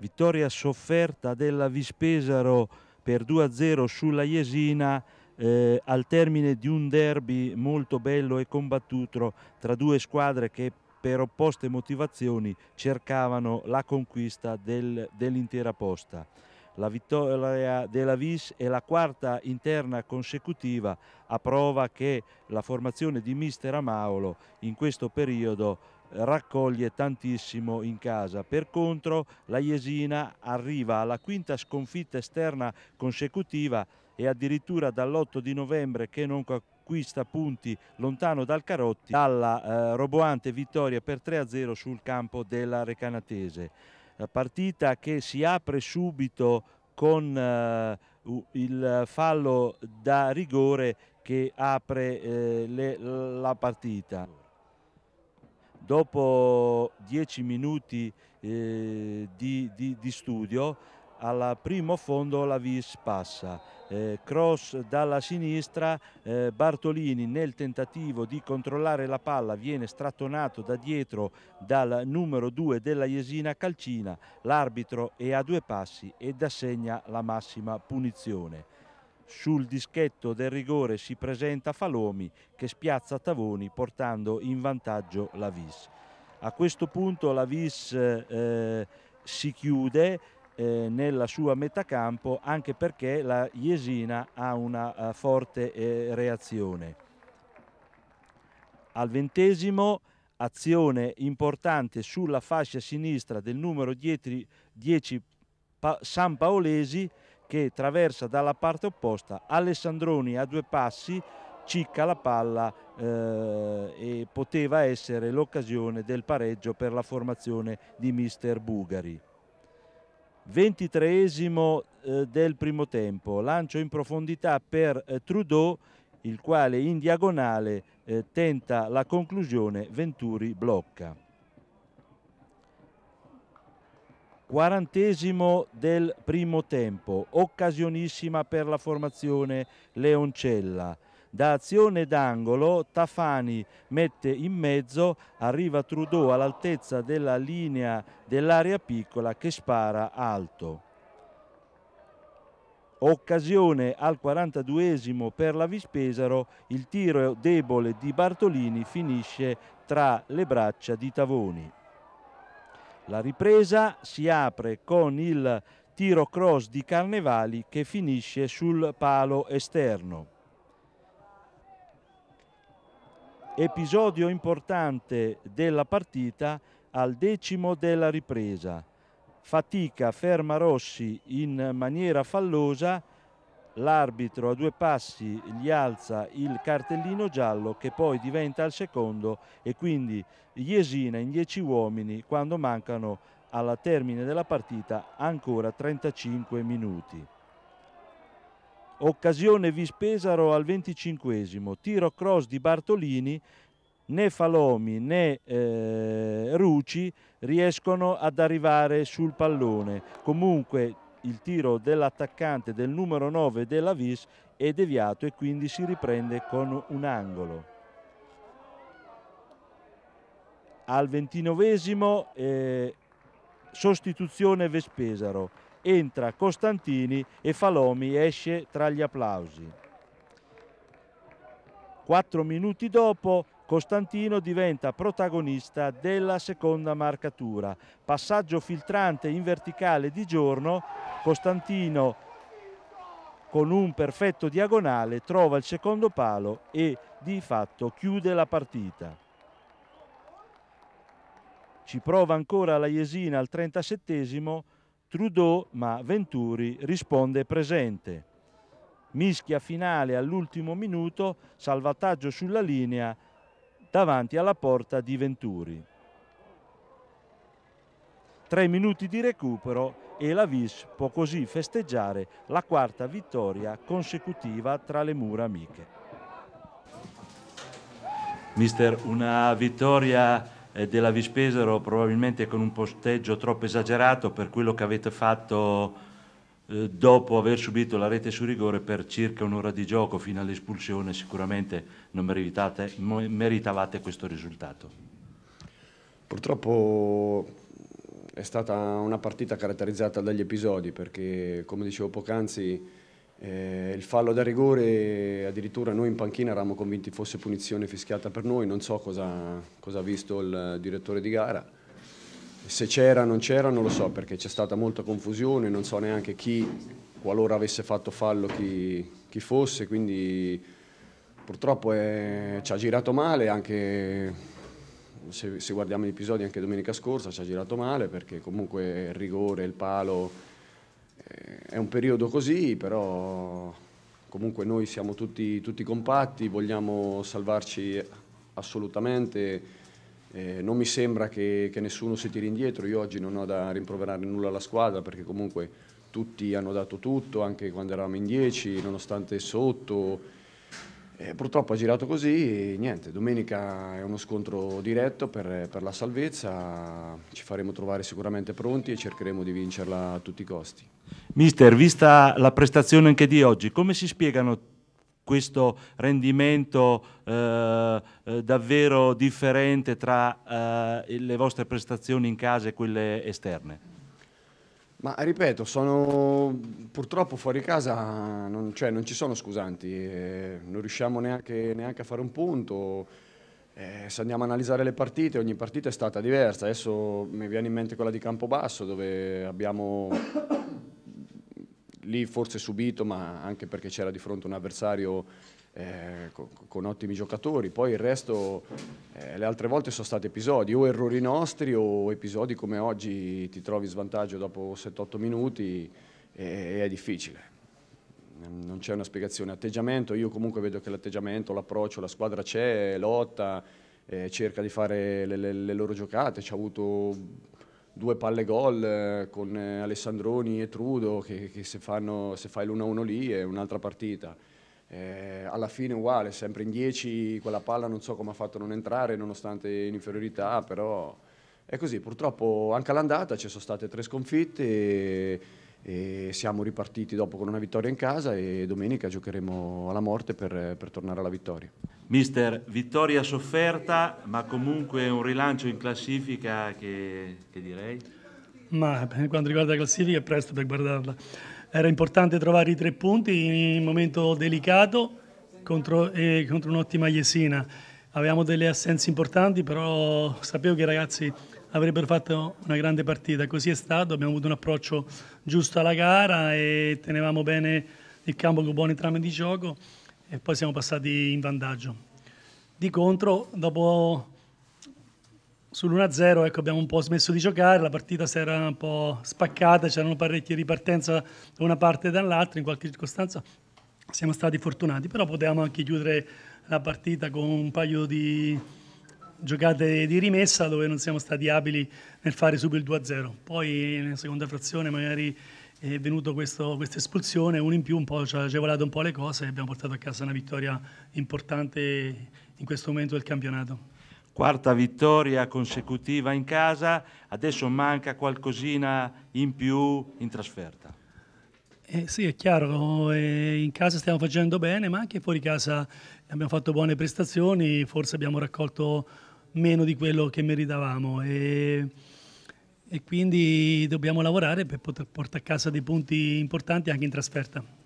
vittoria sofferta della Vispesaro per 2-0 sulla Jesina eh, al termine di un derby molto bello e combattuto tra due squadre che per opposte motivazioni cercavano la conquista del, dell'intera posta. La vittoria della Vis è la quarta interna consecutiva a prova che la formazione di mister Amaolo in questo periodo raccoglie tantissimo in casa. Per contro la Jesina arriva alla quinta sconfitta esterna consecutiva e addirittura dall'8 di novembre che non acquista punti lontano dal Carotti dalla eh, roboante vittoria per 3-0 sul campo della Recanatese. La partita che si apre subito con eh, il fallo da rigore che apre eh, le, la partita. Dopo dieci minuti eh, di, di, di, studio, al primo fondo la Vis passa. Eh, cross dalla sinistra, eh, Bartolini nel tentativo di controllare la palla viene strattonato da dietro dal numero 2 della Jesina Calcina, l'arbitro è a due passi ed assegna la massima punizione. Sul dischetto del rigore si presenta Falomi che spiazza Tavoni portando in vantaggio la Vis. A questo punto la Vis eh, si chiude eh, nella sua metà campo anche perché la Jesina ha una eh, forte eh, reazione. Al ventesimo azione importante sulla fascia sinistra del numero 10 San Paolesi che traversa dalla parte opposta, Alessandroni a due passi cicca la palla eh, e poteva essere l'occasione del pareggio per la formazione di mister Bugari. 23esimo eh, del primo tempo, lancio in profondità per eh, Trudeau il quale in diagonale eh, tenta la conclusione, Venturi blocca. Quarantesimo del primo tempo, occasionissima per la formazione Leoncella. Da azione d'angolo Tafani mette in mezzo, arriva Trudeau all'altezza della linea dell'area piccola che spara alto. Occasione al 42 per la Vispesaro, il tiro debole di Bartolini finisce tra le braccia di Tavoni. La ripresa si apre con il tiro cross di Carnevali che finisce sul palo esterno. Episodio importante della partita al decimo della ripresa. Fatica, ferma Rossi in maniera fallosa l'arbitro a due passi gli alza il cartellino giallo che poi diventa al secondo e quindi Iesina in dieci uomini quando mancano alla termine della partita ancora 35 minuti. Occasione Vispesaro al 25 tiro cross di Bartolini, né Falomi né eh, Ruci riescono ad arrivare sul pallone. Comunque il tiro dell'attaccante del numero 9 della Vis è deviato e quindi si riprende con un angolo. Al ventinovesimo eh, sostituzione Vespesaro, entra Costantini e Falomi esce tra gli applausi. Quattro minuti dopo Costantino diventa protagonista della seconda marcatura. Passaggio filtrante in verticale di giorno, Costantino con un perfetto diagonale trova il secondo palo e di fatto chiude la partita. Ci prova ancora la Jesina al 37 Trudeau ma Venturi risponde presente. Mischia finale all'ultimo minuto, salvataggio sulla linea davanti alla porta di Venturi. Tre minuti di recupero e la Vis può così festeggiare la quarta vittoria consecutiva tra le mura amiche. Mister, una vittoria eh, della Vispesero probabilmente con un posteggio troppo esagerato per quello che avete fatto eh, dopo aver subito la rete su rigore per circa un'ora di gioco fino all'espulsione sicuramente non meritavate questo risultato. Purtroppo è stata una partita caratterizzata dagli episodi perché come dicevo poc'anzi eh, il fallo da rigore addirittura noi in panchina eravamo convinti fosse punizione fischiata per noi, non so cosa ha visto il direttore di gara se c'era o non c'era non lo so perché c'è stata molta confusione, non so neanche chi, qualora avesse fatto fallo, chi, chi fosse, quindi purtroppo è, ci ha girato male anche se, se guardiamo gli episodi anche domenica scorsa ci ha girato male perché comunque il rigore, il palo eh, è un periodo così però comunque noi siamo tutti, tutti compatti, vogliamo salvarci assolutamente eh, non mi sembra che, che, nessuno si tiri indietro, io oggi non ho da rimproverare nulla alla squadra perché comunque tutti hanno dato tutto, anche quando eravamo in 10, nonostante sotto. Eh, purtroppo ha girato così e niente, domenica è uno scontro diretto per, per la salvezza, ci faremo trovare sicuramente pronti e cercheremo di vincerla a tutti i costi. Mister, vista la prestazione anche di oggi, come si spiegano questo rendimento eh, eh, davvero differente tra eh, le vostre prestazioni in casa e quelle esterne? Ma ripeto, sono purtroppo fuori casa, non, cioè, non ci sono scusanti, eh, non riusciamo neanche, neanche, a fare un punto. Eh, se andiamo a analizzare le partite, ogni partita è stata diversa. Adesso mi viene in mente quella di Campobasso, dove abbiamo lì forse subito, ma anche perché c'era di fronte un avversario eh, con, con, ottimi giocatori. Poi il resto, eh, le altre volte sono stati episodi, o errori nostri o episodi come oggi ti trovi in svantaggio dopo 7-8 minuti e, e è difficile non c'è una spiegazione. Atteggiamento, io comunque vedo che l'atteggiamento, l'approccio, la squadra c'è, lotta, eh, cerca di fare le, le, le loro giocate, ci ha avuto due palle gol eh, con eh, Alessandroni e Trudo che, che se, fanno, se fai l'1-1 lì è un'altra partita. Eh, alla fine uguale, sempre in 10 quella palla non so come ha fatto a non entrare nonostante in inferiorità, però è così. Purtroppo anche all'andata ci sono state tre sconfitte. E, e siamo ripartiti dopo con una vittoria in casa e domenica giocheremo alla morte per, per, tornare alla vittoria. Mister, vittoria sofferta ma comunque un rilancio in classifica che, che direi? Ma per quanto riguarda la classifica è presto per guardarla. Era importante trovare i tre punti in un momento delicato contro, eh, contro un'ottima Jesina. Avevamo delle assenze importanti però sapevo che i ragazzi avrebbero fatto una grande partita. Così è stato, abbiamo avuto un approccio giusto alla gara e tenevamo bene il campo con buoni trame di gioco e poi siamo passati in vantaggio. Di contro, dopo sull'1-0 ecco, abbiamo un po' smesso di giocare, la partita si era un po' spaccata, c'erano parecchie ripartenze da una parte e dall'altra, in qualche circostanza siamo stati fortunati, però potevamo anche chiudere la partita con un paio di giocate di rimessa dove non siamo stati abili nel fare subito il 2-0. Poi nella seconda frazione magari è venuta questa espulsione, uno in più un po' ci ha agevolato un po' le cose e abbiamo portato a casa una vittoria importante in questo momento del campionato. Quarta vittoria consecutiva in casa, adesso manca qualcosina in più in trasferta. Eh sì, è chiaro, eh, in casa stiamo facendo bene, ma anche fuori casa abbiamo fatto buone prestazioni, forse abbiamo raccolto meno di quello che meritavamo e, e quindi dobbiamo lavorare per poter portare a casa dei punti importanti anche in trasferta.